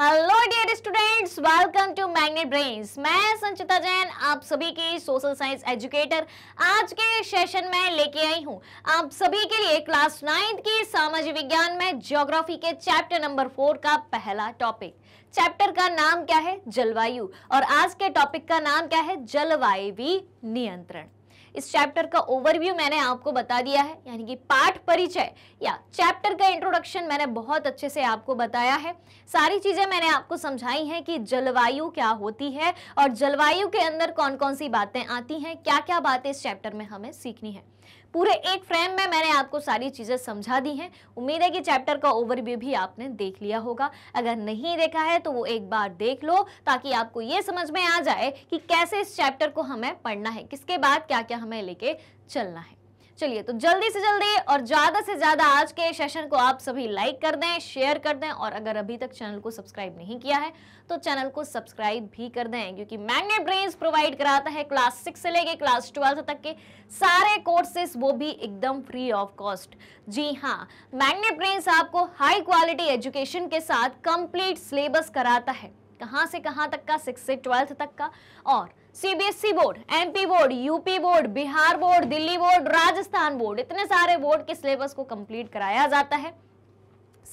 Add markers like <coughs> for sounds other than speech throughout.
Hello dear students welcome to Magnet Brains मैं संचिता जैन आप सभी की सोशल साइंस एजुकेटर आज के सेशन में लेके आई हूँ आप सभी के लिए क्लास नाइन्थ की सामाजिक विज्ञान में ज्योग्राफी के चैप्टर नंबर फोर का पहला टॉपिक चैप्टर का नाम क्या है जलवायु और आज के टॉपिक का नाम क्या है जलवायु नियंत्रण इस चैप्टर का ओवरव्यू मैंने आपको बता दिया है यानी कि पाठ परिचय या चैप्टर का इंट्रोडक्शन मैंने बहुत अच्छे से आपको बताया है सारी चीज़ें मैंने आपको समझाई हैं कि जलवायु क्या होती है और जलवायु के अंदर कौन कौन सी बातें आती हैं क्या क्या बातें इस चैप्टर में हमें सीखनी है पूरे एक फ्रेम में मैंने आपको सारी चीज़ें समझा दी हैं उम्मीद है कि चैप्टर का ओवरव्यू भी आपने देख लिया होगा अगर नहीं देखा है तो वो एक बार देख लो ताकि आपको ये समझ में आ जाए कि कैसे इस चैप्टर को हमें पढ़ना है किसके बाद क्या क्या हमें लेके चलना है चलिए तो जल्दी से जल्दी और ज्यादा से ज्यादा आज के सेशन को आप सभी लाइक कर दें शेयर कर दें और अगर अभी तक चैनल को सब्सक्राइब नहीं किया है तो चैनल को सब्सक्राइब भी कर दें क्योंकि मैग्नेट ब्रेन्स प्रोवाइड कराता है क्लास सिक्स से लेके क्लास ट्वेल्थ तक के सारे कोर्सेस वो भी एकदम फ्री ऑफ कॉस्ट जी हाँ मैग्नेट ब्रेन्स आपको हाई क्वालिटी एजुकेशन के साथ कंप्लीट सिलेबस कराता है कहाँ से कहाँ तक का सिक्स से ट्वेल्थ तक का और CBSE e board MP board UP board Bihar board Delhi board Rajasthan board इतने सारे बोर्ड के सिलेबस को कंप्लीट कराया जाता है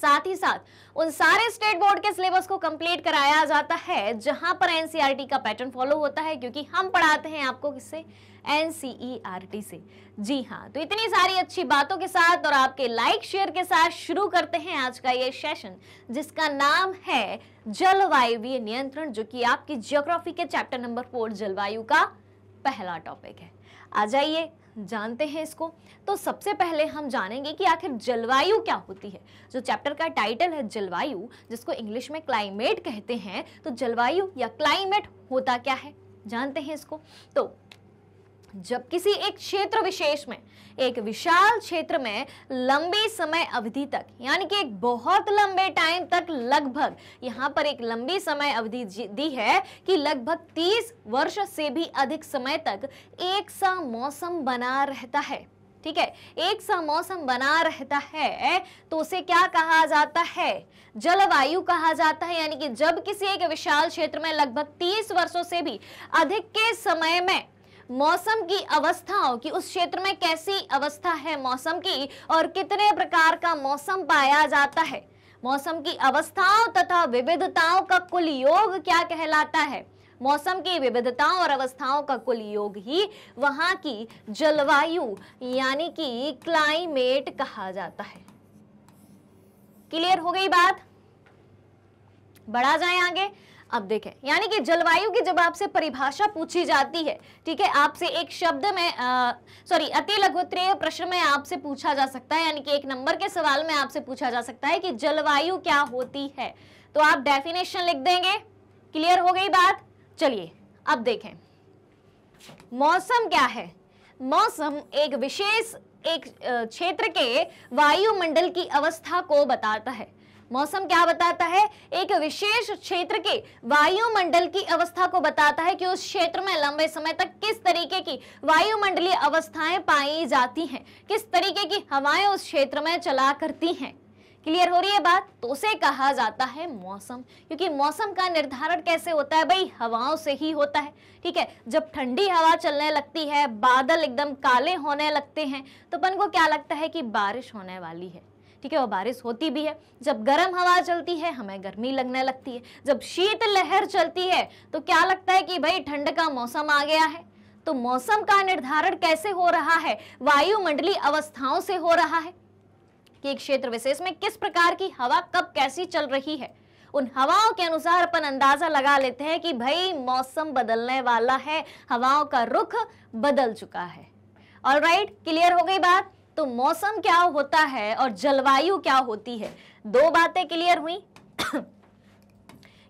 साथ ही साथ उन सारे स्टेट बोर्ड के सिलेबस को कंप्लीट कराया जाता है जहां पर एनसीआरटी e का पैटर्न फॉलो होता है क्योंकि हम पढ़ाते हैं आपको किससे एनसीईआरटी से जी हाँ तो इतनी सारी अच्छी बातों के साथ और आपके लाइक शेयर के साथ शुरू करते हैं आज का ये सेशन जिसका नाम है जलवायु नियंत्रण जो कि आपकी जियोग्राफी के चैप्टर नंबर फोर जलवायु का पहला टॉपिक है आ जाइए जानते हैं इसको तो सबसे पहले हम जानेंगे कि आखिर जलवायु क्या होती है जो चैप्टर का टाइटल है जलवायु जिसको इंग्लिश में क्लाइमेट कहते हैं तो जलवायु या क्लाइमेट होता क्या है जानते हैं इसको तो जब किसी एक क्षेत्र विशेष में एक विशाल क्षेत्र में लंबे समय अवधि तक यानी कि एक बहुत लंबे टाइम तक लगभग यहाँ पर एक लंबी समय अवधि दी है कि लगभग 30 वर्ष से भी अधिक समय तक एक सा मौसम बना रहता है ठीक है एक सा मौसम बना रहता है तो उसे क्या कहा जाता है जलवायु कहा जाता है यानी कि जब किसी एक विशाल क्षेत्र में लगभग 30 वर्षों से भी अधिक के समय में मौसम की अवस्थाओं की उस क्षेत्र में कैसी अवस्था है मौसम की और कितने प्रकार का मौसम पाया जाता है मौसम की अवस्थाओं तथा विविधताओं का कुल योग क्या कहलाता है मौसम की विविधताओं और अवस्थाओं का कुल योग ही वहां की जलवायु यानी कि क्लाइमेट कहा जाता है क्लियर हो गई बात बढ़ा जाए आगे अब देखें यानी कि जलवायु की जब आपसे परिभाषा पूछी जाती है ठीक है आपसे एक शब्द में सॉरी अति लघुत्रीय प्रश्न में आपसे पूछा जा सकता है यानी कि एक नंबर के सवाल में आपसे पूछा जा सकता है कि जलवायु क्या होती है तो आप डेफिनेशन लिख देंगे क्लियर हो गई बात चलिए अब देखें मौसम क्या है मौसम एक विशेष एक क्षेत्र के वायुमंडल की अवस्था को बताता है मौसम क्या बताता है एक विशेष क्षेत्र के वायुमंडल की अवस्था को बताता है कि उस क्षेत्र में लंबे समय तक किस तरीके की वायुमंडलीय अवस्थाएं पाई जाती हैं किस तरीके की हवाएं उस क्षेत्र में चला करती हैं क्लियर हो रही है बात तो उसे कहा जाता है मौसम क्योंकि मौसम का निर्धारण कैसे होता है भाई हवाओं से ही होता है ठीक है जब ठंडी हवा चलने लगती है बादल एकदम काले होने लगते हैं तो अपन को क्या लगता है कि बारिश होने वाली है ठीक है और बारिश होती भी है जब गर्म हवा चलती है हमें गर्मी लगने लगती है जब शीत लहर चलती है तो क्या लगता है कि भाई ठंड का मौसम आ गया है तो मौसम का निर्धारण कैसे हो रहा है वायुमंडलीय अवस्थाओं से हो रहा है कि एक क्षेत्र विशेष में किस प्रकार की हवा कब कैसी चल रही है उन हवाओं के अनुसार अपन अंदाजा लगा लेते हैं कि भाई मौसम बदलने वाला है हवाओं का रुख बदल चुका है ऑल राइट क्लियर हो गई बात तो मौसम क्या होता है और जलवायु क्या होती है दो बातें क्लियर हुई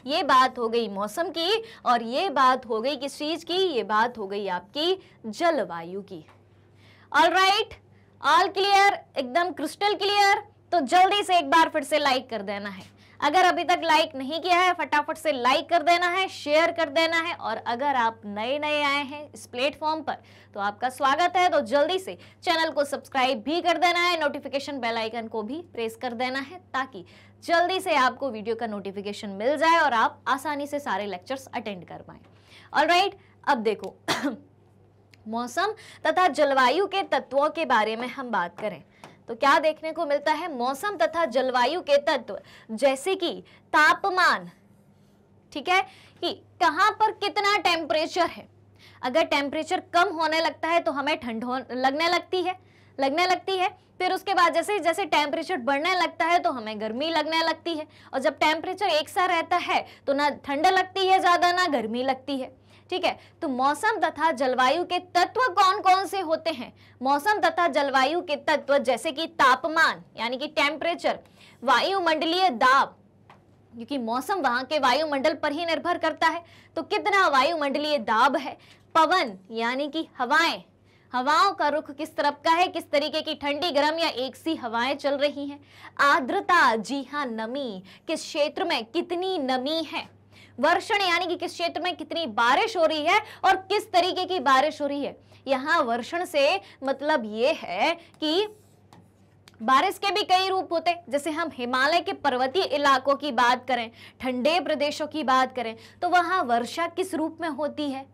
ये बात हो गई मौसम की और ये बात हो गई किस चीज की ये बात हो गई आपकी जलवायु की ऑल राइट ऑल क्लियर एकदम क्रिस्टल क्लियर तो जल्दी से एक बार फिर से लाइक कर देना है अगर अभी तक लाइक नहीं किया है फटाफट से लाइक कर देना है शेयर कर देना है और अगर आप नए नए आए हैं इस प्लेटफॉर्म पर तो आपका स्वागत है तो जल्दी से चैनल को सब्सक्राइब भी कर देना है नोटिफिकेशन बेल आइकन को भी प्रेस कर देना है ताकि जल्दी से आपको वीडियो का नोटिफिकेशन मिल जाए और आप आसानी से सारे लेक्चर्स अटेंड कर पाए और right, अब देखो <coughs> मौसम तथा जलवायु के तत्वों के बारे में हम बात करें तो क्या देखने को मिलता है मौसम तथा जलवायु के तत्व जैसे कि तापमान ठीक है कि कहां पर कितना टेम्परेचर है अगर टेम्परेचर कम होने लगता है तो हमें ठंड लगने लगती है लगने लगती है फिर उसके बाद जैसे जैसे टेम्परेचर बढ़ने लगता है तो हमें गर्मी लगने लगती है और जब टेम्परेचर एक सा रहता है तो ना ठंड लगती है ज़्यादा ना गर्मी लगती है ठीक है तो मौसम तथा जलवायु के तत्व कौन कौन से होते हैं मौसम तथा जलवायु के तत्व जैसे कि तापमान यानी कि टेम्परेचर वायुमंडलीय दाब क्योंकि मौसम वहां के वायुमंडल पर ही निर्भर करता है तो कितना वायुमंडलीय दाब है पवन यानी कि हवाएं हवाओं का रुख किस तरफ का है किस तरीके की ठंडी गर्म या एक सी हवाएं चल रही हैं आर्द्रता जी हाँ नमी किस क्षेत्र में कितनी नमी है वर्षण यानी कि किस क्षेत्र में कितनी बारिश हो रही है और किस तरीके की बारिश हो रही है यहां वर्षण से मतलब ये है कि बारिश के भी कई रूप होते जैसे हम हिमालय के पर्वतीय इलाकों की बात करें ठंडे प्रदेशों की बात करें तो वहां वर्षा किस रूप में होती है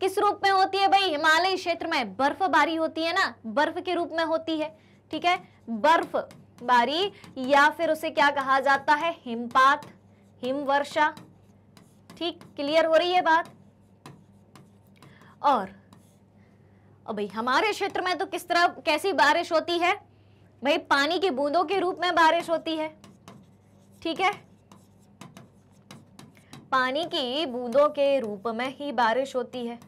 किस रूप में होती है भाई हिमालय क्षेत्र में बर्फबारी होती है ना बर्फ के रूप में होती है ठीक है बर्फ बारी या फिर उसे क्या कहा जाता है हिमपात हिमवर्षा ठीक क्लियर हो रही है बात और भाई हमारे क्षेत्र में तो किस तरह कैसी बारिश होती है भाई पानी की बूंदों के रूप में बारिश होती है ठीक है पानी की बूंदों के रूप में ही बारिश होती है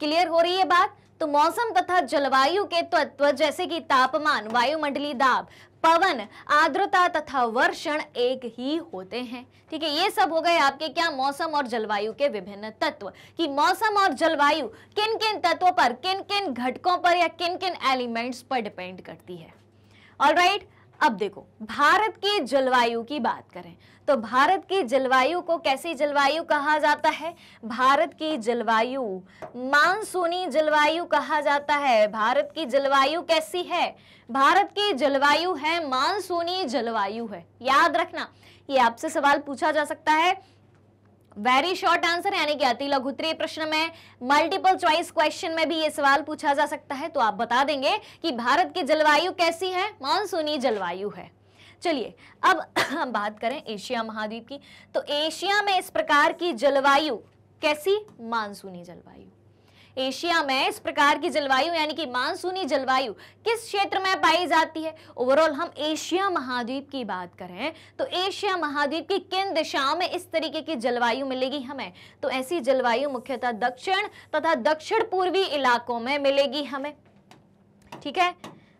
क्लियर हो रही है बात तो मौसम तथा जलवायु के तत्व जैसे कि तापमान वायुमंडलीय दाब पवन आर्द्रता तथा वर्षण एक ही होते हैं ठीक है ये सब हो गए आपके क्या मौसम और जलवायु के विभिन्न तत्व कि मौसम और जलवायु किन किन तत्वों पर किन किन घटकों पर या किन किन एलिमेंट्स पर डिपेंड करती है ऑल राइट right? अब देखो भारत की जलवायु की बात करें तो भारत की जलवायु को कैसी जलवायु कहा जाता है भारत की जलवायु मानसूनी जलवायु कहा जाता है भारत की जलवायु कैसी है भारत की जलवायु है मानसूनी जलवायु है याद रखना ये आपसे सवाल पूछा जा सकता है वेरी शॉर्ट आंसर यानी कि अति लघु उत्तरीय प्रश्न में मल्टीपल चॉइस क्वेश्चन में भी ये सवाल पूछा जा सकता है तो आप बता देंगे कि भारत की जलवायु कैसी है मानसूनी जलवायु है चलिए अब हम बात करें एशिया महाद्वीप की तो एशिया में इस प्रकार की जलवायु कैसी मानसूनी जलवायु एशिया में इस प्रकार की जलवायु यानी कि मानसूनी जलवायु किस क्षेत्र में पाई जाती है ओवरऑल हम एशिया महाद्वीप की बात करें तो एशिया महाद्वीप की किन दिशाओं में इस तरीके की जलवायु मिलेगी हमें तो ऐसी जलवायु मुख्यतः दक्षिण तथा दक्षिण पूर्वी इलाकों में मिलेगी हमें ठीक है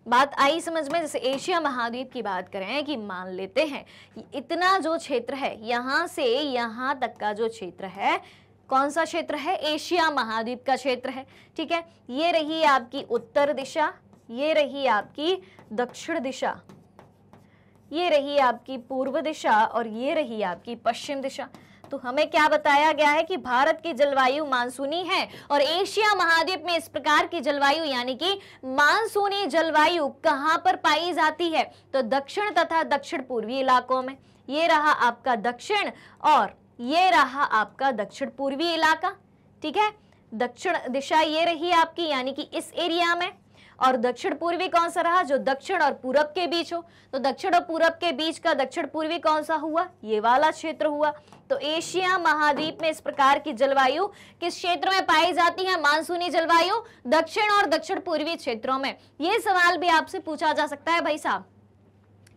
बात आई समझ में जैसे एशिया महाद्वीप की बात करें कि मान लेते हैं इतना जो क्षेत्र है यहां से यहाँ तक का जो क्षेत्र है कौन सा क्षेत्र है एशिया महाद्वीप का क्षेत्र है ठीक है ये रही आपकी उत्तर दिशा ये रही आपकी दक्षिण दिशा ये रही आपकी पूर्व दिशा और ये रही आपकी पश्चिम दिशा तो हमें क्या बताया गया है कि भारत की जलवायु मानसूनी है और एशिया महाद्वीप में इस प्रकार की जलवायु यानी कि मानसूनी जलवायु कहां पर पाई जाती है तो दक्षिण तथा दक्षिण पूर्वी इलाकों में ये रहा आपका दक्षिण और ये रहा आपका दक्षिण पूर्वी इलाका ठीक है दक्षिण दिशा ये रही आपकी यानी कि इस एरिया में और दक्षिण पूर्वी कौन सा रहा जो दक्षिण और पूरब के बीच हो तो दक्षिण और पूरब के बीच का दक्षिण पूर्वी कौन सा हुआ ये वाला क्षेत्र हुआ तो एशिया महाद्वीप में इस प्रकार की जलवायु किस क्षेत्र में पाई जाती है मानसूनी जलवायु दक्षिण और दक्षिण पूर्वी क्षेत्रों में ये सवाल भी आपसे पूछा जा सकता है भाई साहब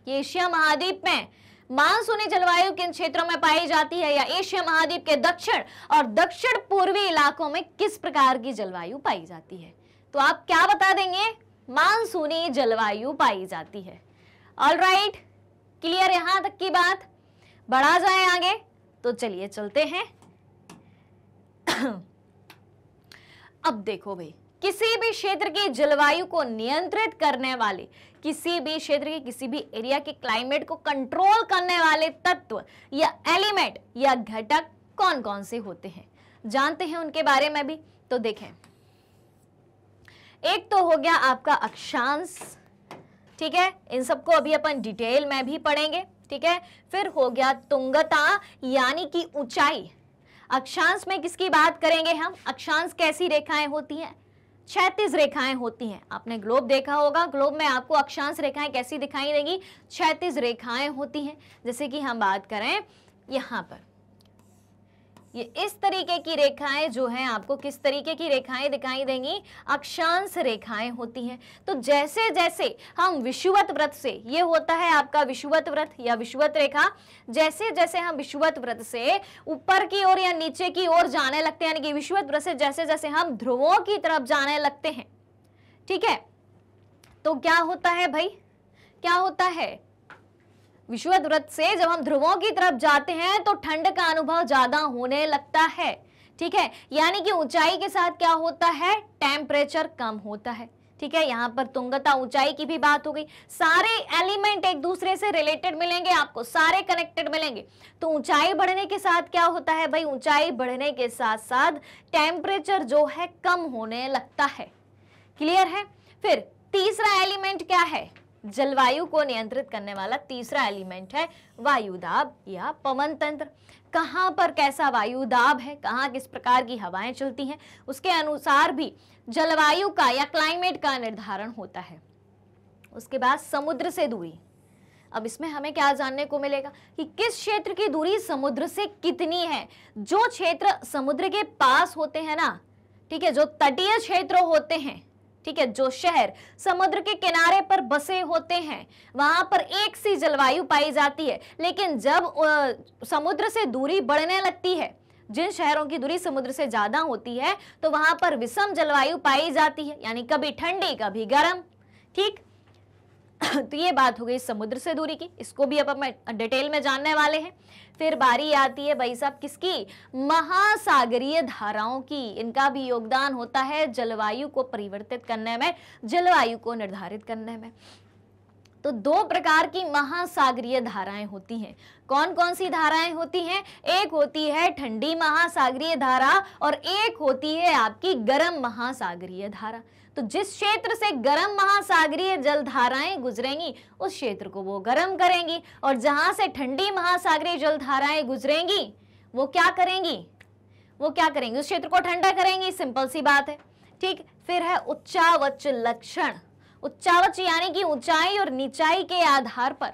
एशिया महाद्वीप में मानसूनी जलवायु किन क्षेत्रों में पाई जाती है या एशिया महाद्वीप के दक्षिण और दक्षिण पूर्वी इलाकों में किस प्रकार की जलवायु पाई जाती है तो आप क्या बता देंगे मानसूनी जलवायु पाई जाती है ऑल राइट क्लियर यहां तक की बात बढ़ा जाए आगे तो चलिए चलते हैं अब देखो भाई किसी भी क्षेत्र की जलवायु को नियंत्रित करने वाले किसी भी क्षेत्र के किसी भी एरिया के क्लाइमेट को कंट्रोल करने वाले तत्व या एलिमेंट या घटक कौन कौन से होते हैं जानते हैं उनके बारे में भी तो देखें एक तो हो गया आपका अक्षांश ठीक है इन सबको अभी अपन डिटेल में भी पढ़ेंगे ठीक है फिर हो गया तुंगता यानी कि ऊंचाई अक्षांश में किसकी बात करेंगे हम अक्षांश कैसी रेखाएं होती हैं क्षैतिज रेखाएं होती हैं आपने ग्लोब देखा होगा ग्लोब में आपको अक्षांश रेखाएं कैसी दिखाई देगी क्षैतिज रेखाएं होती हैं जैसे कि हम बात करें यहाँ पर ये इस तरीके की रेखाएं जो हैं आपको किस तरीके की रेखाएं दिखाई देंगी अक्षांश रेखाएं होती हैं तो जैसे जैसे हम विषुवत व्रत से ये होता है आपका विषुवत व्रत या विषुवत रेखा जैसे जैसे हम विषुवत व्रत से ऊपर की ओर या नीचे की ओर जाने लगते हैं यानी कि विषुवत व्रत से जैसे जैसे हम ध्रुवों की तरफ जाने लगते हैं ठीक है तो क्या होता है भाई क्या होता है विश्व दुरत से जब हम ध्रुवों की तरफ जाते हैं तो ठंड का अनुभव ज्यादा होने लगता है ठीक है यानी कि ऊंचाई के साथ क्या होता है टेम्परेचर कम होता है ठीक है यहाँ पर तुंगता ऊंचाई की भी बात हो गई सारे एलिमेंट एक दूसरे से रिलेटेड मिलेंगे आपको सारे कनेक्टेड मिलेंगे तो ऊंचाई बढ़ने के साथ क्या होता है भाई ऊंचाई बढ़ने के साथ साथ टेम्परेचर जो है कम होने लगता है क्लियर है फिर तीसरा एलिमेंट क्या है जलवायु को नियंत्रित करने वाला तीसरा एलिमेंट है वायुदाब या पवन तंत्र कहाँ पर कैसा वायुदाब है कहाँ किस प्रकार की हवाएं चलती हैं उसके अनुसार भी जलवायु का या क्लाइमेट का निर्धारण होता है उसके बाद समुद्र से दूरी अब इसमें हमें क्या जानने को मिलेगा कि किस क्षेत्र की दूरी समुद्र से कितनी है जो क्षेत्र समुद्र के पास होते हैं ना ठीक है जो तटीय क्षेत्र होते हैं ठीक है जो शहर समुद्र के किनारे पर बसे होते हैं वहां पर एक सी जलवायु पाई जाती है लेकिन जब समुद्र से दूरी बढ़ने लगती है जिन शहरों की दूरी समुद्र से ज्यादा होती है तो वहां पर विषम जलवायु पाई जाती है यानी कभी ठंडी कभी गर्म ठीक <coughs> तो ये बात हो गई समुद्र से दूरी की इसको भी अब हम डिटेल में जानने वाले हैं फिर बारी आती है भाई साहब किसकी महासागरीय धाराओं की इनका भी योगदान होता है जलवायु को परिवर्तित करने में जलवायु को निर्धारित करने में तो दो प्रकार की महासागरीय धाराएं होती हैं कौन कौन सी धाराएं होती हैं एक होती है ठंडी महासागरीय धारा और एक होती है आपकी गर्म महासागरीय धारा तो जिस क्षेत्र से गर्म महासागरीय जल धाराएं गुजरेंगी उस क्षेत्र को वो गर्म करेंगी और जहां से ठंडी महासागरीय जल धाराएं गुजरेंगी वो क्या करेंगी वो क्या करेंगी उस क्षेत्र को ठंडा करेंगी सिंपल सी बात है ठीक फिर है उच्चावच लक्षण उच्चावच यानी कि ऊंचाई और निचाई के आधार पर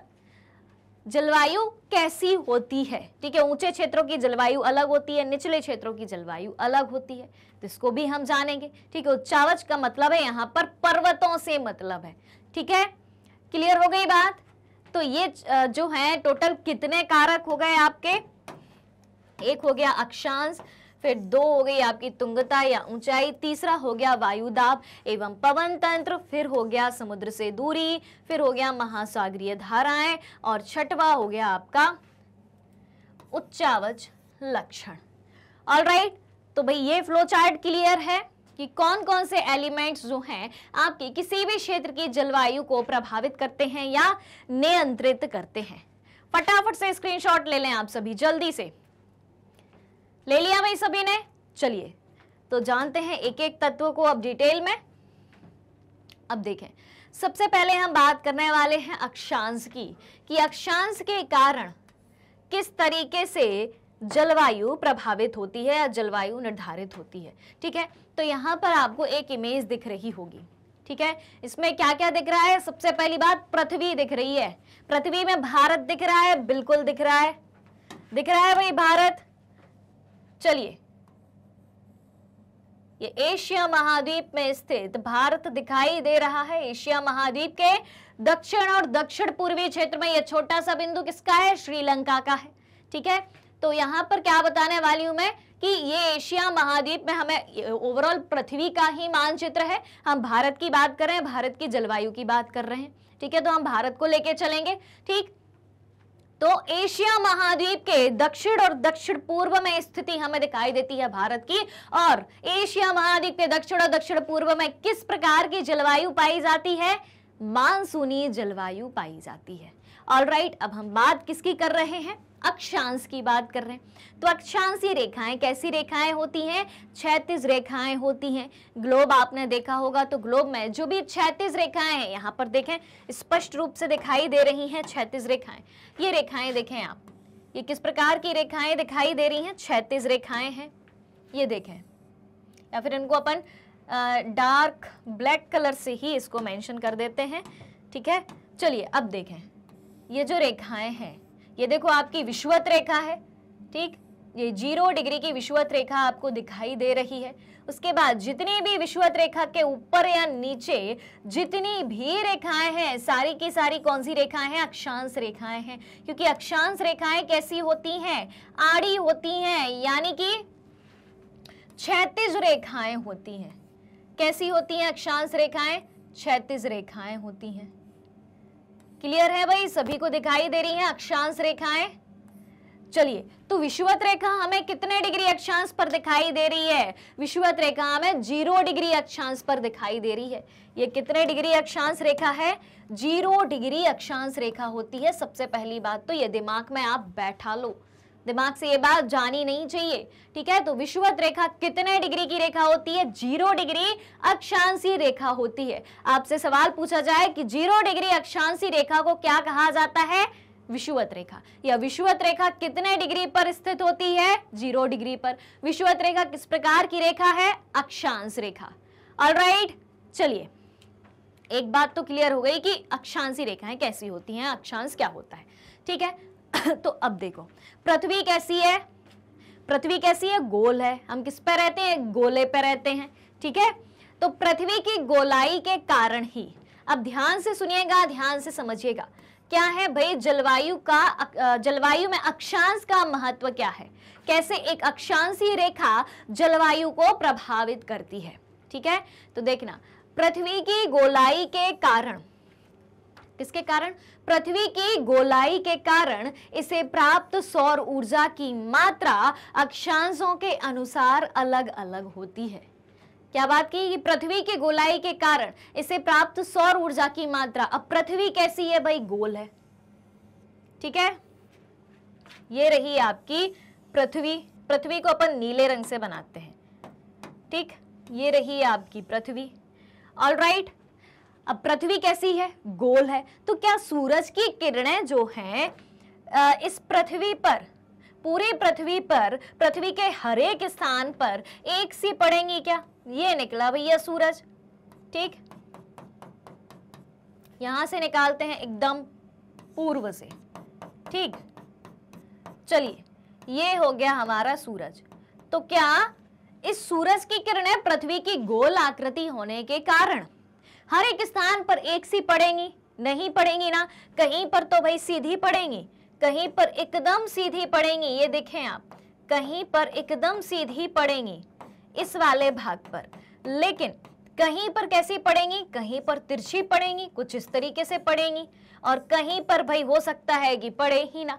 जलवायु कैसी होती है ठीक है ऊंचे क्षेत्रों की जलवायु अलग होती है निचले क्षेत्रों की जलवायु अलग होती है तो इसको भी हम जानेंगे ठीक है उच्चावच का मतलब है यहाँ पर पर्वतों से मतलब है ठीक है क्लियर हो गई बात तो ये जो है टोटल कितने कारक हो गए आपके एक हो गया अक्षांश फिर दो हो गई आपकी तुंगता या ऊंचाई तीसरा हो गया वायुदाब एवं पवन तंत्र फिर हो गया समुद्र से दूरी फिर हो गया महासागरीय धाराएं और छठवा हो गया आपका उच्चावच लक्षण ऑल राइट तो भाई ये फ्लो चार्ट क्लियर है कि कौन कौन से एलिमेंट्स जो हैं आपके किसी भी क्षेत्र की जलवायु को प्रभावित करते हैं या नियंत्रित करते हैं फटाफट से स्क्रीनशॉट ले लें आप सभी जल्दी से ले लिया भाई सभी ने चलिए तो जानते हैं एक एक तत्व को अब डिटेल में अब देखें सबसे पहले हम बात करने वाले हैं अक्षांश की कि अक्षांश के कारण किस तरीके से जलवायु प्रभावित होती है या जलवायु निर्धारित होती है ठीक है तो यहां पर आपको एक इमेज दिख रही होगी ठीक है इसमें क्या क्या दिख रहा है सबसे पहली बात पृथ्वी दिख रही है पृथ्वी में भारत दिख रहा है बिल्कुल दिख रहा है दिख रहा है भाई भारत चलिए ये एशिया महाद्वीप में स्थित भारत दिखाई दे रहा है एशिया महाद्वीप के दक्षिण और दक्षिण पूर्वी क्षेत्र में यह छोटा सा बिंदु किसका है श्रीलंका का है ठीक है तो यहां पर क्या बताने वाली हूं मैं कि ये एशिया महाद्वीप में हमें ओवरऑल पृथ्वी का ही मानचित्र है हम भारत की बात कर रहे हैं भारत की जलवायु की बात कर रहे हैं ठीक है तो हम भारत को लेके चलेंगे ठीक तो एशिया महाद्वीप के दक्षिण और दक्षिण पूर्व में स्थिति हमें दिखाई देती है भारत की और एशिया महाद्वीप के दक्षिण और दक्षिण पूर्व में किस प्रकार की जलवायु पाई जाती है मानसूनी जलवायु पाई जाती है ऑल right, अब हम बात किसकी कर रहे हैं अक्षांश की बात कर रहे हैं तो ये रेखाएं कैसी रेखाएं होती हैं छैतीस रेखाएं होती हैं ग्लोब आपने देखा होगा तो ग्लोब में जो भी छैतीस रेखाएं हैं यहाँ पर देखें स्पष्ट रूप से दिखाई दे रही हैं छैतीस रेखाएं ये रेखाएं देखें आप ये किस प्रकार की रेखाएं दिखाई दे रही हैं छैतीस रेखाएं हैं ये देखें या फिर इनको अपन डार्क ब्लैक कलर से ही इसको मैंशन कर देते हैं ठीक है चलिए अब देखें ये जो रेखाएं हैं ये देखो आपकी विश्वत रेखा है ठीक ये जीरो डिग्री की विश्वत रेखा आपको दिखाई दे रही है उसके बाद जितनी भी विश्वत रेखा के ऊपर या नीचे जितनी भी रेखाएं हैं सारी की सारी कौन सी रेखाएं हैं अक्षांश रेखाएं हैं क्योंकि अक्षांश रेखाएं कैसी होती हैं आड़ी होती हैं यानी कि क्षैतिज रेखाएं होती हैं कैसी होती हैं अक्षांश रेखाएं क्षैतिज रेखाएं होती हैं क्लियर है भाई सभी को दिखाई दे रही है अक्षांश रेखाएं चलिए तो विश्ववत रेखा हमें कितने डिग्री अक्षांश पर दिखाई दे रही है विश्ववत रेखा हमें जीरो डिग्री अक्षांश पर दिखाई दे रही है ये कितने डिग्री अक्षांश रेखा है जीरो डिग्री अक्षांश रेखा होती है सबसे पहली बात तो ये दिमाग में आप बैठा लो दिमाग से ये बात जानी नहीं चाहिए ठीक है तो विषुवत रेखा कितने डिग्री की रेखा होती है जीरो डिग्री अक्षांशी रेखा होती है आपसे सवाल पूछा जाए कि जीरो डिग्री अक्षांशी रेखा को क्या कहा जाता है विषुवत रेखा या विषुवत रेखा कितने डिग्री पर स्थित होती है जीरो डिग्री पर विषुवत रेखा किस प्रकार की रेखा है अक्षांश रेखा ऑलराइट चलिए एक बात तो क्लियर हो गई कि अक्षांशी रेखाएं कैसी होती हैं अक्षांश क्या होता है ठीक है <coughs> तो अब देखो पृथ्वी कैसी है पृथ्वी कैसी है गोल है हम किस पर रहते हैं गोले पे रहते हैं ठीक है तो पृथ्वी की गोलाई के कारण ही अब ध्यान से सुनिएगा ध्यान से समझिएगा क्या है भाई जलवायु का जलवायु में अक्षांश का महत्व क्या है कैसे एक अक्षांशी रेखा जलवायु को प्रभावित करती है ठीक है तो देखना पृथ्वी की गोलाई के कारण किसके कारण पृथ्वी की गोलाई के कारण इसे प्राप्त सौर ऊर्जा की मात्रा अक्षांशों के अनुसार अलग अलग होती है क्या बात की ये पृथ्वी के गोलाई के कारण इसे प्राप्त सौर ऊर्जा की मात्रा अब पृथ्वी कैसी है भाई गोल है ठीक है ये रही आपकी पृथ्वी पृथ्वी को अपन नीले रंग से बनाते हैं ठीक ये रही आपकी पृथ्वी ऑल राइट right. अब पृथ्वी कैसी है गोल है तो क्या सूरज की किरणें जो हैं इस पृथ्वी पर पूरी पृथ्वी पर पृथ्वी के हर एक स्थान पर एक सी पड़ेंगी क्या ये निकला भैया सूरज ठीक यहां से निकालते हैं एकदम पूर्व से ठीक चलिए ये हो गया हमारा सूरज तो क्या इस सूरज की किरणें पृथ्वी की गोल आकृति होने के कारण हर एक स्थान पर एक सी पड़ेंगी नहीं पड़ेंगी ना कहीं पर तो भाई सीधी पड़ेंगी कहीं पर एकदम सीधी पड़ेंगी ये देखें आप कहीं पर एकदम सीधी पड़ेंगी इस वाले भाग पर लेकिन कहीं पर कैसी पड़ेंगी कहीं पर तिरछी पड़ेंगी कुछ इस तरीके से पड़ेंगी और कहीं पर भाई हो सकता है कि पड़े ही ना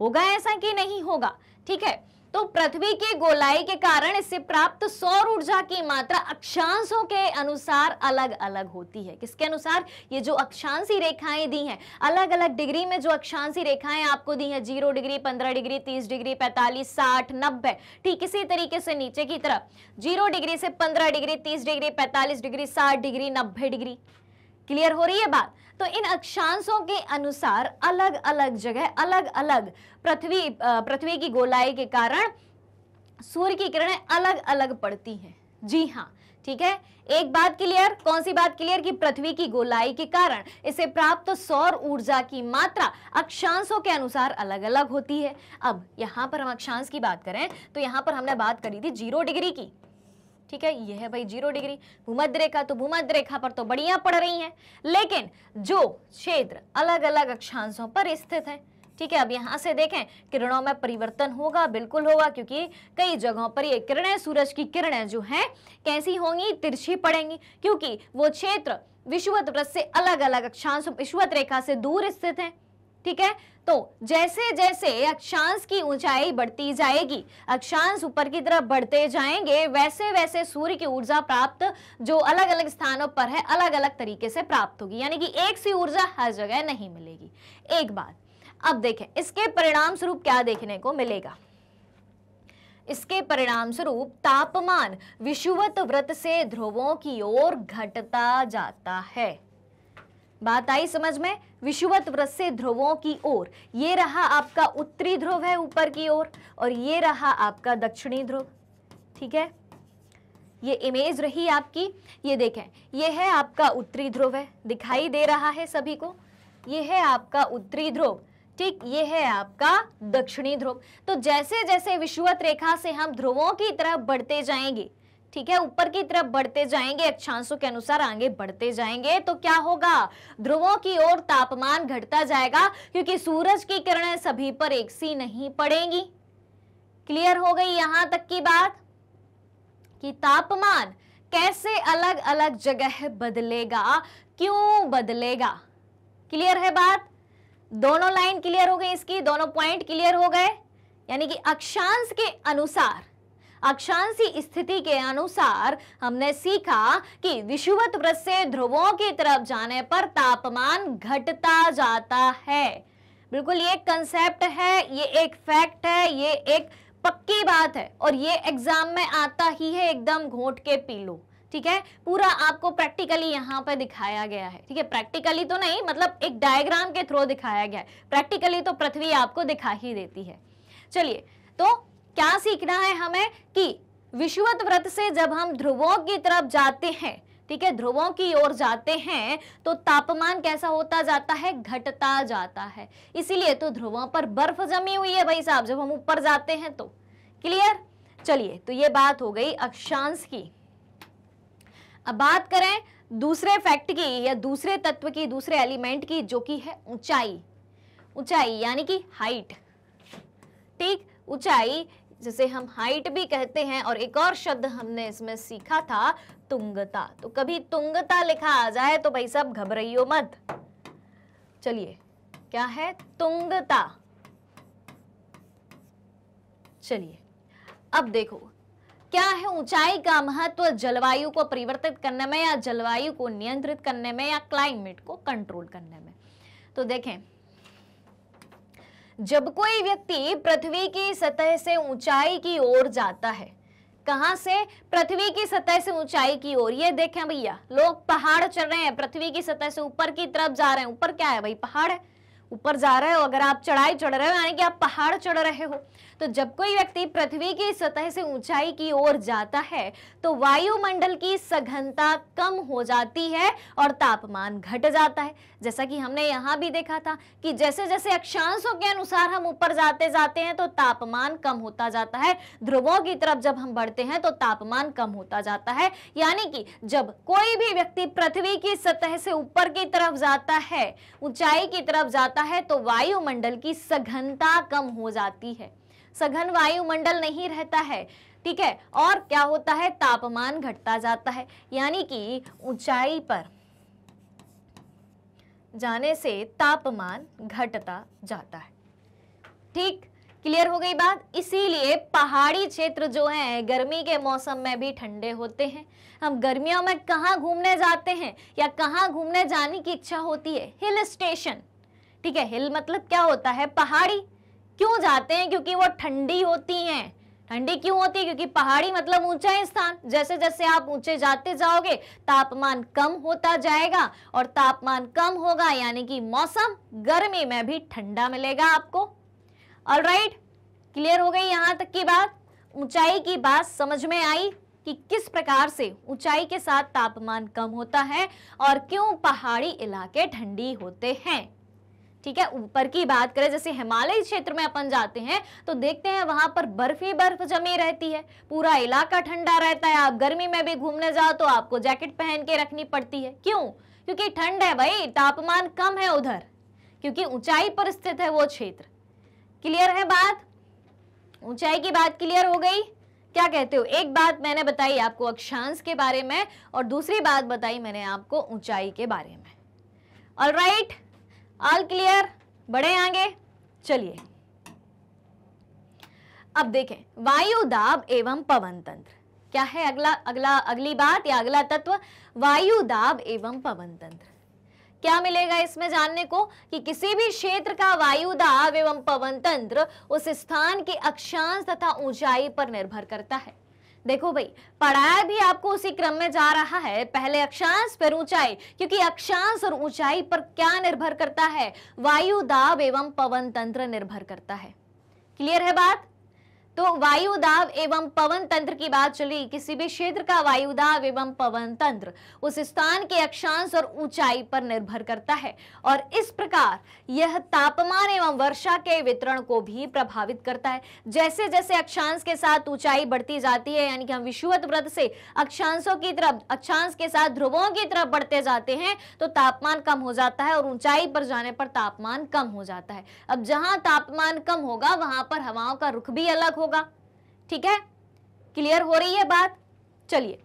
होगा ऐसा कि नहीं होगा ठीक है तो पृथ्वी के गोलाई के कारण इससे प्राप्त सौर ऊर्जा की मात्रा अक्षांशों के अनुसार अलग अलग होती है किसके अनुसार ये जो अक्षांशी रेखाएं दी हैं अलग अलग डिग्री में जो अक्षांशी रेखाएं आपको दी हैं जीरो डिग्री पंद्रह डिग्री तीस डिग्री पैंतालीस साठ नब्बे ठीक इसी तरीके से नीचे की तरफ जीरो डिग्री से पंद्रह डिग्री तीस डिग्री पैंतालीस डिग्री साठ डिग्री नब्बे डिग्री क्लियर हो रही है बात तो इन अक्षांशों के अनुसार अलग अलग जगह अलग अलग पृथ्वी पृथ्वी की गोलाई के कारण सूर्य की किरणें अलग अलग पड़ती हैं जी हाँ ठीक है एक बात क्लियर कौन सी बात क्लियर कि पृथ्वी की गोलाई के कारण इसे प्राप्त सौर ऊर्जा की मात्रा अक्षांशों के अनुसार अलग अलग होती है अब यहाँ पर हम अक्षांश की बात करें तो यहाँ पर हमने बात करी थी जीरो डिग्री की ठीक है यह है भाई जीरो डिग्री भूमध्य रेखा तो भूमध्य रेखा पर तो बढ़िया पड़ रही हैं लेकिन जो क्षेत्र अलग अलग अक्षांशों पर स्थित है ठीक है अब यहां से देखें किरणों में परिवर्तन होगा बिल्कुल होगा क्योंकि कई जगहों पर ये किरणें सूरज की किरणें जो हैं कैसी होंगी तिरछी पड़ेंगी क्योंकि वो क्षेत्र विश्वत वृत्त से अलग अलग अक्षांश विश्वत रेखा से दूर स्थित हैं ठीक है तो जैसे जैसे अक्षांश की ऊंचाई बढ़ती जाएगी अक्षांश ऊपर की तरफ बढ़ते जाएंगे वैसे वैसे सूर्य की ऊर्जा प्राप्त जो अलग अलग स्थानों पर है अलग अलग तरीके से प्राप्त होगी यानी कि एक सी ऊर्जा हर जगह नहीं मिलेगी एक बात अब देखें इसके परिणाम स्वरूप क्या देखने को मिलेगा इसके परिणाम स्वरूप तापमान विषुवत व्रत से ध्रुवों की ओर घटता जाता है बात आई समझ में विषुवत व्रत से ध्रुवों की ओर ये रहा आपका उत्तरी ध्रुव है ऊपर की ओर और, और ये रहा आपका दक्षिणी ध्रुव ठीक है ये इमेज रही आपकी ये देखें ये है आपका उत्तरी ध्रुव है दिखाई दे रहा है सभी को ये है आपका उत्तरी ध्रुव ठीक ये है आपका दक्षिणी ध्रुव तो जैसे जैसे विषुवत रेखा से हम ध्रुवों की तरफ बढ़ते जाएंगे ठीक है ऊपर की तरफ बढ़ते जाएंगे अक्षांशों के अनुसार आगे बढ़ते जाएंगे तो क्या होगा ध्रुवों की ओर तापमान घटता जाएगा क्योंकि सूरज की किरणें सभी पर एक सी नहीं पड़ेंगी क्लियर हो गई यहां तक की बात कि तापमान कैसे अलग अलग जगह बदलेगा क्यों बदलेगा क्लियर है बात दोनों लाइन क्लियर हो गई इसकी दोनों पॉइंट क्लियर हो गए यानी कि अक्षांश के अनुसार अक्षांशी स्थिति के अनुसार हमने सीखा कि विषुवत वृत्त से ध्रुवों की तरफ जाने पर तापमान घटता जाता है बिल्कुल ये कंसेप्ट है ये एक फैक्ट है ये एक पक्की बात है और ये एग्जाम में आता ही है एकदम घोट के पीलो ठीक है पूरा आपको प्रैक्टिकली यहाँ पर दिखाया गया है ठीक है प्रैक्टिकली तो नहीं मतलब एक डायग्राम के थ्रू दिखाया गया है प्रैक्टिकली तो पृथ्वी आपको दिखा ही देती है चलिए तो क्या सीखना है हमें कि विश्वत व्रत से जब हम ध्रुवों की तरफ जाते हैं ठीक है ध्रुवों की ओर जाते हैं तो तापमान कैसा होता जाता है घटता जाता है इसीलिए तो ध्रुवों पर बर्फ जमी हुई है भाई साहब जब हम ऊपर जाते हैं तो क्लियर चलिए तो ये बात हो गई अक्षांश की अब बात करें दूसरे फैक्ट की या दूसरे तत्व की दूसरे एलिमेंट की जो कि है ऊंचाई ऊंचाई यानी कि हाइट ठीक ऊंचाई जिसे हम हाइट भी कहते हैं और एक और शब्द हमने इसमें सीखा था तुंगता तो कभी तुंगता लिखा आ जाए तो भाई साहब घबराइयो मत चलिए क्या है तुंगता चलिए अब देखो क्या है ऊंचाई का महत्व जलवायु को परिवर्तित करने में या जलवायु को नियंत्रित करने में या क्लाइमेट को कंट्रोल करने में तो देखें जब कोई व्यक्ति पृथ्वी की सतह से ऊंचाई की ओर जाता है कहां से पृथ्वी की सतह से ऊंचाई की ओर ये देखें भैया लोग पहाड़ चढ़ रहे हैं पृथ्वी की सतह से ऊपर की तरफ जा रहे हैं ऊपर क्या है भाई पहाड़ है ऊपर जा रहे हो अगर आप चढ़ाई चढ़ रहे हो यानी कि आप पहाड़ चढ़ रहे हो तो जब कोई व्यक्ति पृथ्वी की सतह से ऊंचाई की ओर जाता है तो वायुमंडल की सघनता कम हो जाती है और तापमान घट जाता है जैसा कि हमने यहां भी देखा था कि जैसे जैसे अक्षांशों के अनुसार हम ऊपर जाते जाते हैं तो तापमान कम होता जाता है ध्रुवों की तरफ जब हम बढ़ते हैं तो तापमान कम होता जाता है यानी कि जब कोई भी व्यक्ति पृथ्वी की सतह से ऊपर की तरफ जाता है ऊंचाई की तरफ जाता है तो वायुमंडल की सघनता कम हो जाती है सघन वायुमंडल नहीं रहता है ठीक है और क्या होता है तापमान घटता जाता है यानी कि ऊंचाई पर जाने से तापमान घटता जाता है ठीक क्लियर हो गई बात इसीलिए पहाड़ी क्षेत्र जो है गर्मी के मौसम में भी ठंडे होते हैं हम गर्मियों में कहाँ घूमने जाते हैं या कहाँ घूमने जाने की इच्छा होती है हिल स्टेशन ठीक है हिल मतलब क्या होता है पहाड़ी क्यों जाते हैं क्योंकि वो ठंडी होती है ठंडी क्यों होती है क्योंकि पहाड़ी मतलब ऊंचा स्थान जैसे जैसे आप ऊंचे जाते जाओगे तापमान कम होता जाएगा और तापमान कम होगा यानी कि मौसम गर्मी में भी ठंडा मिलेगा आपको राइट क्लियर हो गई यहाँ तक की बात ऊंचाई की बात समझ में आई कि किस प्रकार से ऊंचाई के साथ तापमान कम होता है और क्यों पहाड़ी इलाके ठंडी होते हैं ठीक है ऊपर की बात करें जैसे हिमालय क्षेत्र में अपन जाते हैं तो देखते हैं वहां पर बर्फ ही बर्फ जमी रहती है पूरा इलाका ठंडा रहता है आप गर्मी में भी घूमने जाओ तो आपको जैकेट पहन के रखनी पड़ती है क्यों क्योंकि ठंड है भाई तापमान कम है उधर क्योंकि ऊंचाई पर स्थित है वो क्षेत्र क्लियर है बात ऊंचाई की बात क्लियर हो गई क्या कहते हो एक बात मैंने बताई आपको अक्षांश के बारे में और दूसरी बात बताई मैंने आपको ऊंचाई के बारे में all right right? All clear बड़े आगे चलिए अब देखें वायु दाब एवं पवन तंत्र क्या है अगला अगला अगली बात या अगला तत्व वायु दाब एवं पवन तंत्र क्या मिलेगा इसमें जानने को कि किसी भी क्षेत्र का वायु दाब एवं पवन तंत्र उस स्थान के अक्षांश तथा ऊंचाई पर निर्भर करता है देखो भाई पढ़ाया भी आपको उसी क्रम में जा रहा है पहले अक्षांश फिर ऊंचाई क्योंकि अक्षांश और ऊंचाई पर क्या निर्भर करता है वायु दाब एवं पवन तंत्र निर्भर करता है क्लियर है बात तो वायु दाब एवं पवन तंत्र की बात चली किसी भी क्षेत्र का वायु दाब एवं पवन तंत्र उस स्थान के अक्षांश और ऊंचाई पर निर्भर करता है और इस प्रकार यह तापमान एवं वर्षा के वितरण को भी प्रभावित करता है जैसे जैसे अक्षांश के साथ ऊंचाई बढ़ती जाती है यानी कि हम विषुवत व्रत से अक्षांशों की तरफ अक्षांश के साथ ध्रुवों की तरफ बढ़ते जाते हैं तो तापमान कम हो जाता है और ऊंचाई पर जाने पर तापमान कम हो जाता है अब जहां तापमान कम होगा वहां पर हवाओं का रुख भी अलग हो होगा ठीक है क्लियर हो रही है बात चलिए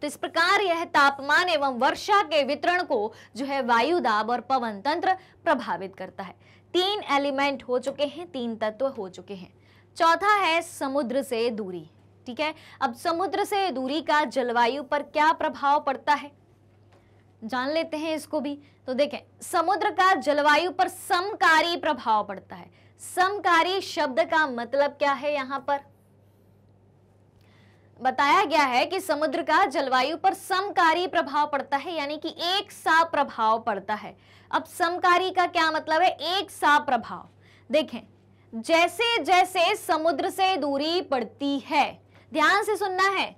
तो इस प्रकार यह तापमान एवं वर्षा के वितरण को जो है वायुदाब और पवन तंत्र प्रभावित करता है तीन एलिमेंट हो चुके हैं तीन तत्व हो चुके हैं चौथा है समुद्र से दूरी ठीक है अब समुद्र से दूरी का जलवायु पर क्या प्रभाव पड़ता है जान लेते हैं इसको भी तो देखें समुद्र का जलवायु पर समकारी प्रभाव पड़ता है समकारी शब्द का मतलब क्या है यहां पर बताया गया है कि समुद्र का जलवायु पर समकारी प्रभाव पड़ता है यानी कि एक सा प्रभाव पड़ता है अब समकारी का क्या मतलब है एक सा प्रभाव देखें जैसे जैसे समुद्र से दूरी बढ़ती है ध्यान से सुनना है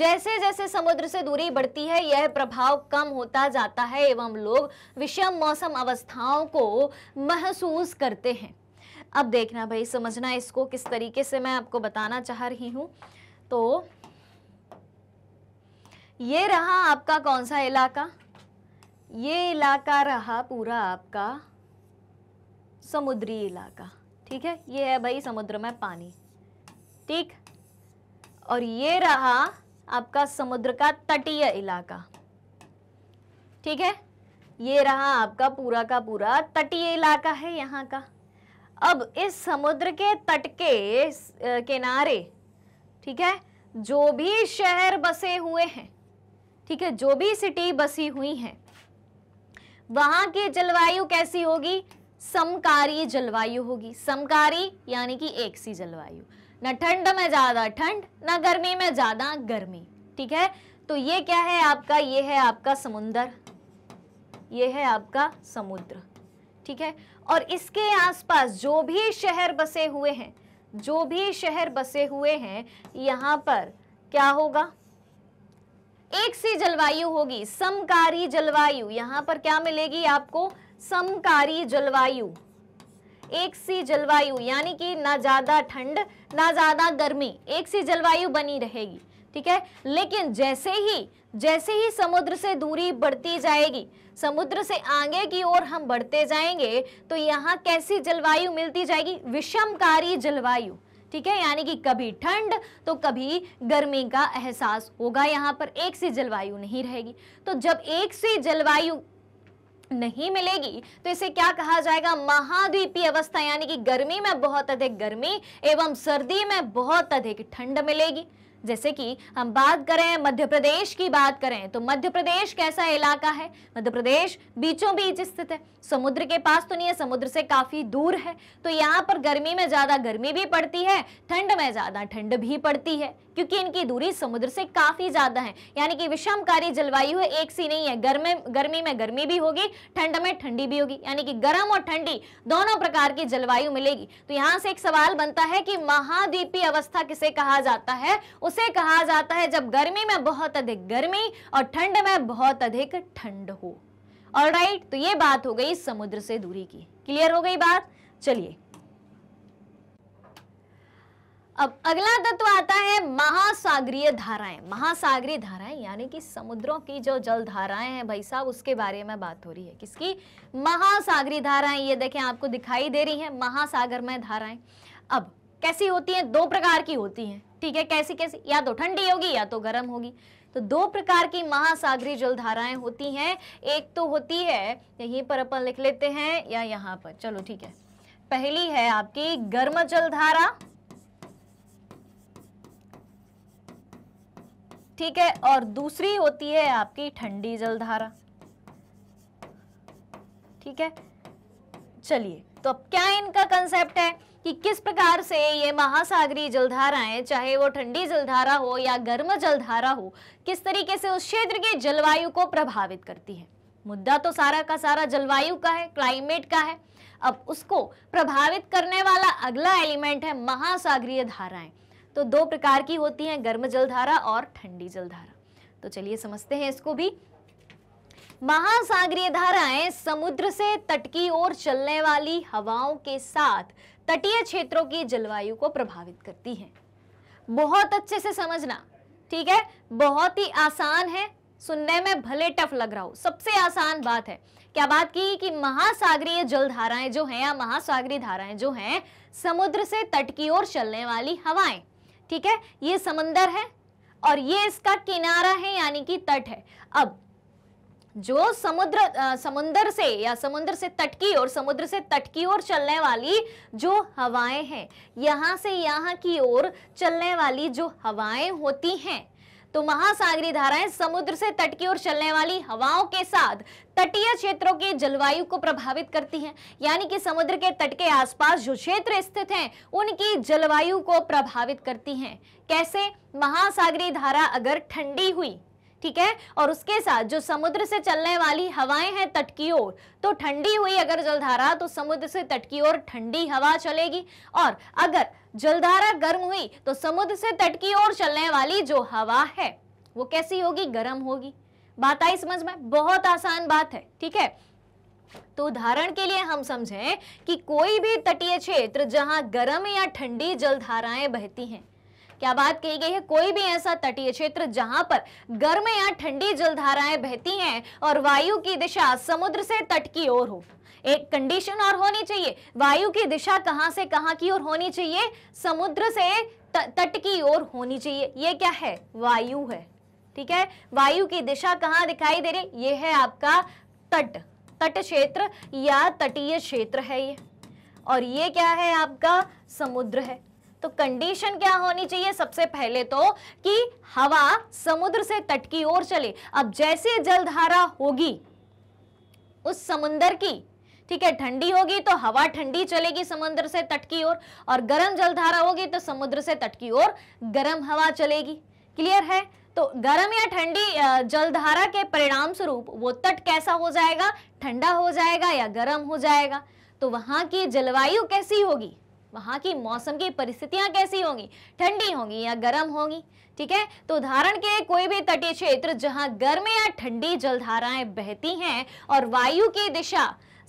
जैसे जैसे समुद्र से दूरी बढ़ती है यह प्रभाव कम होता जाता है एवं लोग विषम मौसम अवस्थाओं को महसूस करते हैं अब देखना भाई समझना इसको किस तरीके से मैं आपको बताना चाह रही हूं तो ये रहा आपका कौन सा इलाका ये इलाका रहा पूरा आपका समुद्री इलाका ठीक है ये है भाई समुद्र में पानी ठीक और ये रहा आपका समुद्र का तटीय इलाका ठीक है ये रहा आपका पूरा का पूरा तटीय इलाका है यहाँ का अब इस समुद्र के तट के किनारे ठीक है जो भी शहर बसे हुए हैं ठीक है जो भी सिटी बसी हुई है वहां की जलवायु कैसी होगी समकारी जलवायु होगी समकारी यानी कि एक सी जलवायु न ठंड में ज़्यादा ठंड न गर्मी में ज़्यादा गर्मी ठीक है तो ये क्या है आपका ये है आपका समुंदर ये है आपका समुद्र ठीक है और इसके आसपास जो भी शहर बसे हुए हैं जो भी शहर बसे हुए हैं यहां पर क्या होगा एक सी जलवायु होगी समकारी जलवायु यहां पर क्या मिलेगी आपको समकारी जलवायु एक सी जलवायु यानी कि ना ज़्यादा ठंड ना ज़्यादा गर्मी एक सी जलवायु बनी रहेगी ठीक है लेकिन जैसे ही जैसे ही समुद्र से दूरी बढ़ती जाएगी समुद्र से आगे की ओर हम बढ़ते जाएंगे तो यहाँ कैसी जलवायु मिलती जाएगी विषमकारी जलवायु ठीक है यानी कि कभी ठंड तो कभी गर्मी का एहसास होगा यहाँ पर एक सी जलवायु नहीं रहेगी तो जब एक सी जलवायु नहीं मिलेगी तो इसे क्या कहा जाएगा महाद्वीपीय अवस्था यानी कि गर्मी में बहुत अधिक गर्मी एवं सर्दी में बहुत अधिक ठंड मिलेगी जैसे कि हम बात करें मध्य प्रदेश की बात करें तो मध्य प्रदेश कैसा इलाका है मध्य प्रदेश बीचों बीच स्थित है समुद्र के पास तो नहीं है समुद्र से काफी दूर है तो यहाँ पर गर्मी में ज्यादा गर्मी भी पड़ती है ठंड में ज्यादा ठंड भी पड़ती है क्योंकि इनकी दूरी समुद्र से काफी ज्यादा है यानी कि विषमकारी जलवायु है एक सी नहीं है गर्मी गर्मी में गर्मी भी होगी ठंड में ठंडी भी होगी यानी कि गर्म और ठंडी दोनों प्रकार की जलवायु मिलेगी तो यहाँ से एक सवाल बनता है कि महाद्वीपीय अवस्था किसे कहा जाता है उसे कहा जाता है जब गर्मी में बहुत अधिक गर्मी और ठंड में बहुत अधिक ठंड हो ऑलराइट right, तो ये बात हो गई समुद्र से दूरी की क्लियर हो गई बात चलिए अब अगला तत्व आता है महासागरीय धाराएं महासागरीय धाराएं यानी कि समुद्रों की जो जल धाराएं हैं भाई साहब उसके बारे में बात हो रही है किसकी महासागरीय धाराएं ये देखें आपको दिखाई दे रही हैं महासागर में धाराएं अब कैसी होती हैं दो प्रकार की होती हैं ठीक है कैसी कैसी या तो ठंडी होगी या तो गर्म होगी तो दो प्रकार की महासागरीय जलधाराएं होती हैं एक तो होती है यहीं पर अपन लिख लेते हैं या यहाँ पर चलो ठीक है पहली है आपकी गर्म जलधारा ठीक है और दूसरी होती है आपकी ठंडी जलधारा ठीक है चलिए तो अब क्या इनका कंसेप्ट है कि किस प्रकार से ये महासागरीय जलधाराएं चाहे वो ठंडी जलधारा हो या गर्म जलधारा हो किस तरीके से उस क्षेत्र की जलवायु को प्रभावित करती है मुद्दा तो सारा का सारा जलवायु का है क्लाइमेट का है अब उसको प्रभावित करने वाला अगला एलिमेंट है महासागरीय धाराएं तो दो प्रकार की होती हैं गर्म जलधारा और ठंडी जलधारा तो चलिए समझते हैं इसको भी महासागरीय धाराएं समुद्र से तट की ओर चलने वाली हवाओं के साथ तटीय क्षेत्रों की जलवायु को प्रभावित करती हैं बहुत अच्छे से समझना ठीक है बहुत ही आसान है सुनने में भले टफ लग रहा हो सबसे आसान बात है क्या बात की कि महासागरीय जलधाराएं जो हैं या महासागरीय धाराएं जो हैं समुद्र से तट की ओर चलने वाली हवाएं ठीक है ये समंदर है और ये इसका किनारा है यानी कि तट है अब जो समुद्र समुद्र से या समुद्र से तट की ओर समुद्र से तट की ओर चलने वाली जो हवाएं हैं यहां से यहाँ की ओर चलने वाली जो हवाएं होती हैं तो महासागरी धाराएं समुद्र से तट की ओर चलने वाली हवाओं के साथ तटीय क्षेत्रों की जलवायु को प्रभावित करती हैं यानी कि समुद्र के तट के आसपास जो क्षेत्र स्थित हैं उनकी जलवायु को प्रभावित करती हैं कैसे महासागरी धारा अगर ठंडी हुई ठीक है और उसके साथ जो समुद्र से चलने वाली हवाएं हैं तट की ओर तो ठंडी हुई अगर जलधारा तो समुद्र से तट की ओर ठंडी हवा चलेगी और अगर जलधारा गर्म हुई तो समुद्र से तट की ओर चलने वाली जो हवा है वो कैसी होगी गर्म होगी बात आई समझ में बहुत आसान बात है ठीक है तो उदाहरण के लिए हम समझें कि कोई भी तटीय क्षेत्र जहां गर्म या ठंडी जलधाराएं बहती हैं क्या बात कही गई है कोई भी ऐसा तटीय क्षेत्र जहां पर गर्म या ठंडी जलधाराएं बहती हैं और वायु की दिशा समुद्र से तट की ओर हो एक कंडीशन और होनी चाहिए वायु की दिशा कहां से कहां की ओर होनी चाहिए समुद्र से तट की ओर होनी चाहिए ये क्या है वायु है ठीक है वायु की दिशा कहाँ दिखाई दे रही ये है आपका तट तट क्षेत्र या तटीय क्षेत्र है ये और ये क्या है आपका समुद्र है तो कंडीशन क्या होनी चाहिए सबसे पहले तो कि हवा समुद्र से तट की ओर चले अब जैसे जलधारा होगी उस समुद्र की ठीक है ठंडी होगी तो हवा ठंडी चलेगी समुद्र से तट की ओर और, और गर्म जलधारा होगी तो समुद्र से तट की ओर गर्म हवा चलेगी क्लियर है तो गर्म या ठंडी जलधारा के परिणाम स्वरूप वो तट कैसा हो जाएगा ठंडा हो जाएगा या गर्म हो जाएगा तो वहां की जलवायु कैसी होगी वहाँ की मौसम की परिस्थितियाँ कैसी होंगी ठंडी होंगी या गर्म होंगी ठीक है तो उदाहरण के कोई भी तटीय क्षेत्र जहाँ गर्म या ठंडी जलधाराएं बहती हैं और वायु की दिशा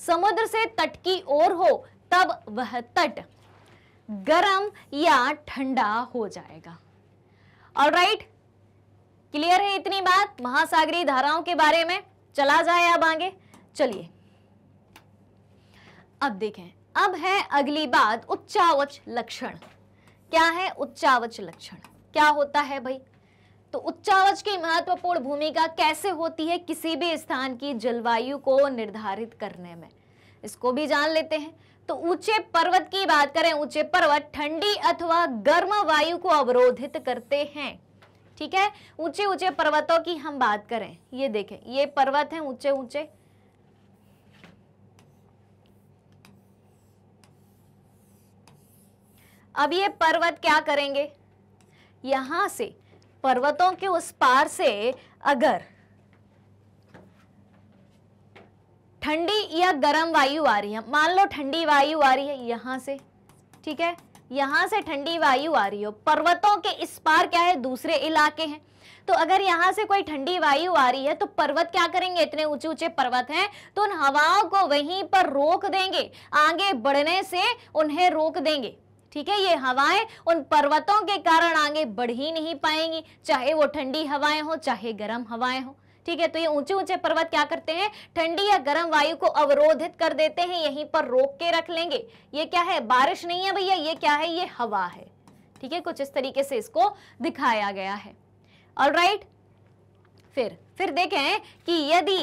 समुद्र से तट की ओर हो तब वह तट गर्म या ठंडा हो जाएगा और राइट क्लियर है इतनी बात महासागरीय धाराओं के बारे में चला जाए अब आगे चलिए अब देखें अब है अगली बात उच्चावच लक्षण क्या है उच्चावच लक्षण क्या होता है भाई तो उच्चावच की महत्वपूर्ण भूमिका कैसे होती है किसी भी स्थान की जलवायु को निर्धारित करने में इसको भी जान लेते हैं तो ऊंचे पर्वत की बात करें ऊंचे पर्वत ठंडी अथवा गर्म वायु को अवरोधित करते हैं ठीक है ऊंचे ऊंचे पर्वतों की हम बात करें ये देखें ये पर्वत हैं ऊंचे ऊंचे अब ये पर्वत क्या करेंगे यहां से पर्वतों के उस पार से अगर ठंडी या गर्म वायु आ रही है मान लो ठंडी वायु आ रही है यहां से ठीक है यहां से ठंडी वायु आ रही हो पर्वतों के इस पार क्या है दूसरे इलाके हैं तो अगर यहां से कोई ठंडी वायु आ रही है तो पर्वत क्या करेंगे इतने ऊंचे ऊंचे पर्वत हैं तो उन हवाओं को वहीं पर रोक देंगे आगे बढ़ने से उन्हें रोक देंगे ठीक है ये हवाएं उन पर्वतों के कारण आगे बढ़ ही नहीं पाएंगी चाहे वो ठंडी हवाएं हो चाहे गर्म हवाएं हो ठीक है तो ये ऊंचे ऊंचे पर्वत क्या करते हैं ठंडी या गर्म वायु को अवरोधित कर देते हैं यहीं पर रोक के रख लेंगे ये क्या है बारिश नहीं है भैया ये क्या है ये हवा है ठीक है कुछ इस तरीके से इसको दिखाया गया है और राइट फिर फिर देखें कि यदि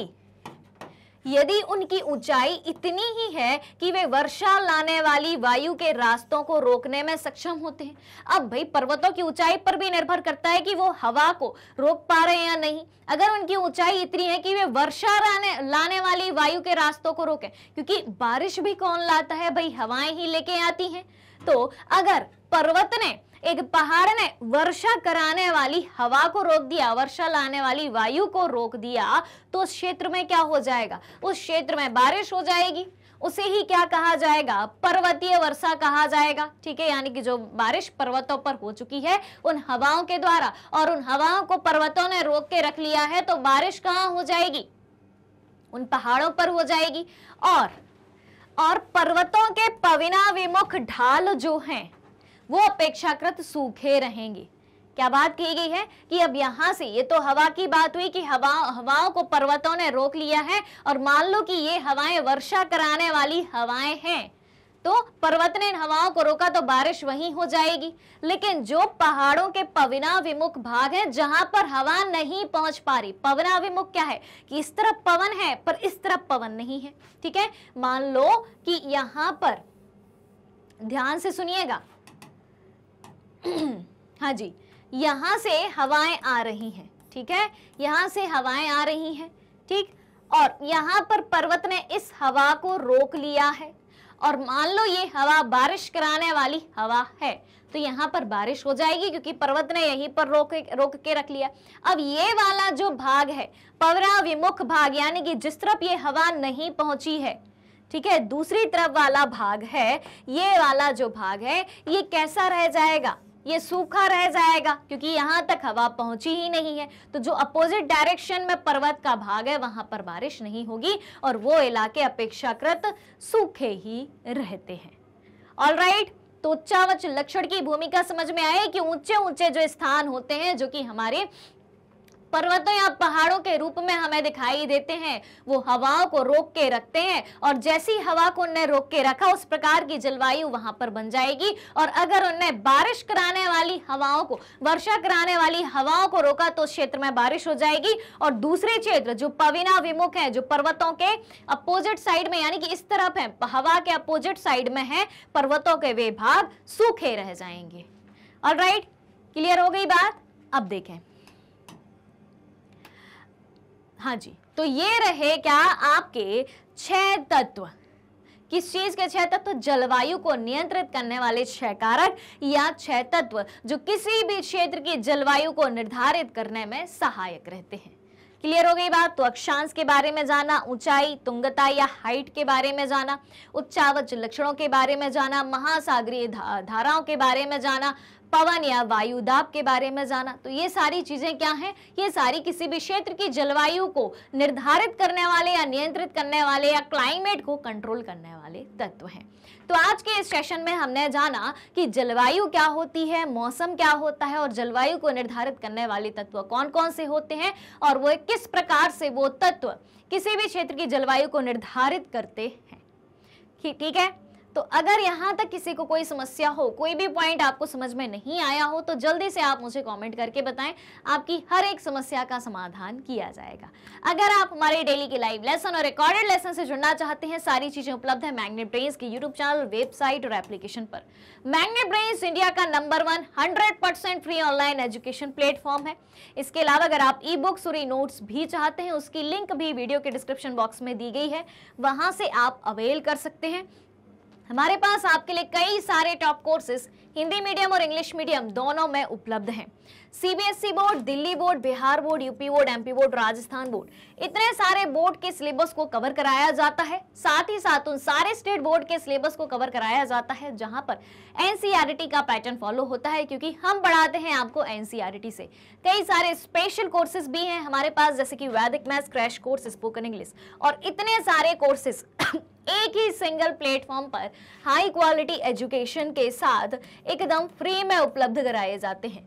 यदि उनकी ऊंचाई इतनी ही है कि वे वर्षा लाने वाली वायु के रास्तों को रोकने में सक्षम होते हैं अब भाई पर्वतों की ऊंचाई पर भी निर्भर करता है कि वो हवा को रोक पा रहे हैं या नहीं अगर उनकी ऊंचाई इतनी है कि वे वर्षा लाने लाने वाली वायु के रास्तों को रोके क्योंकि बारिश भी कौन लाता है भाई हवाएं ही लेके आती हैं तो अगर पर्वत ने एक पहाड़ ने वर्षा कराने वाली हवा को रोक दिया वर्षा लाने वाली वायु को रोक दिया तो उस क्षेत्र में क्या हो जाएगा उस क्षेत्र में बारिश हो जाएगी उसे ही क्या कहा जाएगा पर्वतीय वर्षा कहा जाएगा ठीक है यानी कि जो बारिश पर्वतों पर हो चुकी है उन हवाओं के द्वारा और उन हवाओं को पर्वतों ने रोक के रख लिया है तो बारिश कहाँ हो जाएगी उन पहाड़ों पर हो जाएगी और और पर्वतों के पविना विमुख ढाल जो हैं वो अपेक्षाकृत सूखे रहेंगे क्या बात कही गई है कि अब यहां से ये तो हवा की बात हुई कि हवा हवाओं को पर्वतों ने रोक लिया है और मान लो कि ये हवाएं वर्षा कराने वाली हवाएं हैं तो पर्वत ने इन हवाओं को रोका तो बारिश वहीं हो जाएगी लेकिन जो पहाड़ों के पवना विमुख भाग है जहां पर हवा नहीं पहुंच पा रही पवना विमुख क्या है कि इस तरफ पवन है पर इस तरफ पवन नहीं है ठीक है मान लो कि यहां पर ध्यान से सुनिएगा <clears throat> हाँ जी यहां से हवाएं आ रही हैं ठीक है यहां से हवाएं आ रही हैं ठीक और यहाँ पर पर्वत ने इस हवा को रोक लिया है और मान लो ये हवा बारिश कराने वाली हवा है तो यहाँ पर बारिश हो जाएगी क्योंकि पर्वत ने यहीं पर रोक रोक के रख लिया अब ये वाला जो भाग है पवरा विमुख भाग यानी कि जिस तरफ ये हवा नहीं पहुंची है ठीक है दूसरी तरफ वाला भाग है ये वाला जो भाग है ये कैसा रह जाएगा ये सूखा रह जाएगा क्योंकि यहां तक हवा पहुंची ही नहीं है तो जो अपोजिट डायरेक्शन में पर्वत का भाग है वहां पर बारिश नहीं होगी और वो इलाके अपेक्षाकृत सूखे ही रहते हैं ऑल राइट तो उच्चावच लक्षण की भूमिका समझ में आए कि ऊंचे ऊंचे जो स्थान होते हैं जो कि हमारे पर्वतों या पहाड़ों के रूप में हमें दिखाई देते हैं वो हवाओं को रोक के रखते हैं और जैसी हवा को उनने रोक के रखा उस प्रकार की जलवायु वहां पर बन जाएगी और अगर उनने बारिश कराने वाली हवाओं को वर्षा कराने वाली हवाओं को रोका तो उस क्षेत्र में बारिश हो जाएगी और दूसरे क्षेत्र जो पविना विमुख है जो पर्वतों के अपोजिट साइड में यानी कि इस तरफ है हवा के अपोजिट साइड में है पर्वतों के वे भाग सूखे रह जाएंगे और क्लियर हो गई बात अब देखें हाँ जी तो ये रहे क्या आपके छह तत्व किस चीज के छह तत्व जलवायु को नियंत्रित करने वाले छह कारक या छह तत्व जो किसी भी क्षेत्र की जलवायु को निर्धारित करने में सहायक रहते हैं क्लियर हो गई बात तो अक्षांश के बारे में जाना ऊंचाई तुंगता या हाइट के बारे में जाना उच्चावच लक्षणों के बारे में जाना महासागरीय धाराओं के बारे में जाना पवन या वायु दाब के बारे में जाना तो ये सारी चीजें क्या हैं ये सारी किसी भी क्षेत्र की जलवायु को निर्धारित करने वाले या नियंत्रित करने वाले या क्लाइमेट को कंट्रोल करने वाले तत्व हैं तो आज के इस सेशन में हमने जाना कि जलवायु क्या होती है मौसम क्या होता है और जलवायु को निर्धारित करने वाले तत्व कौन कौन से होते हैं और वो किस प्रकार से वो तत्व किसी भी क्षेत्र की जलवायु को निर्धारित करते हैं ठीक है तो अगर यहां तक किसी को कोई समस्या हो कोई भी पॉइंट आपको समझ में नहीं आया हो तो जल्दी से आप मुझे कमेंट करके बताएं आपकी हर एक समस्या का समाधान किया जाएगा अगर आप हमारे डेली के लाइव लेसन और रिकॉर्डेड लेसन से जुड़ना चाहते हैं सारी चीज़ें उपलब्ध है मैग्नेट ब्रेन्स के यूट्यूब चैनल वेबसाइट और एप्लीकेशन पर मैग्नेट ब्रेन इंडिया का number one hundred free online education platform है इसके अलावा अगर आप ई बुक्स और ई नोट्स भी चाहते हैं उसकी लिंक भी वीडियो के डिस्क्रिप्शन बॉक्स में दी गई है वहां से आप अवेल कर सकते हैं हमारे पास आपके लिए कई सारे टॉप कोर्सेज हिंदी मीडियम और इंग्लिश मीडियम दोनों में उपलब्ध हैं CBSE e board Delhi board Bihar board UP board MP board Rajasthan board इतने सारे बोर्ड के सिलेबस को कवर कराया जाता है साथ ही साथ उन सारे स्टेट बोर्ड के सिलेबस को कवर कराया जाता है जहां पर एनसीआरटी e का पैटर्न फॉलो होता है क्योंकि हम पढ़ाते हैं आपको एनसीआरटी e से कई सारे स्पेशल कोर्सेज भी हैं हमारे पास जैसे कि वैदिक maths crash course spoken English और इतने सारे कोर्सेज <coughs> एक ही सिंगल प्लेटफॉर्म पर हाई क्वालिटी एजुकेशन के साथ एकदम फ्री में उपलब्ध कराए जाते हैं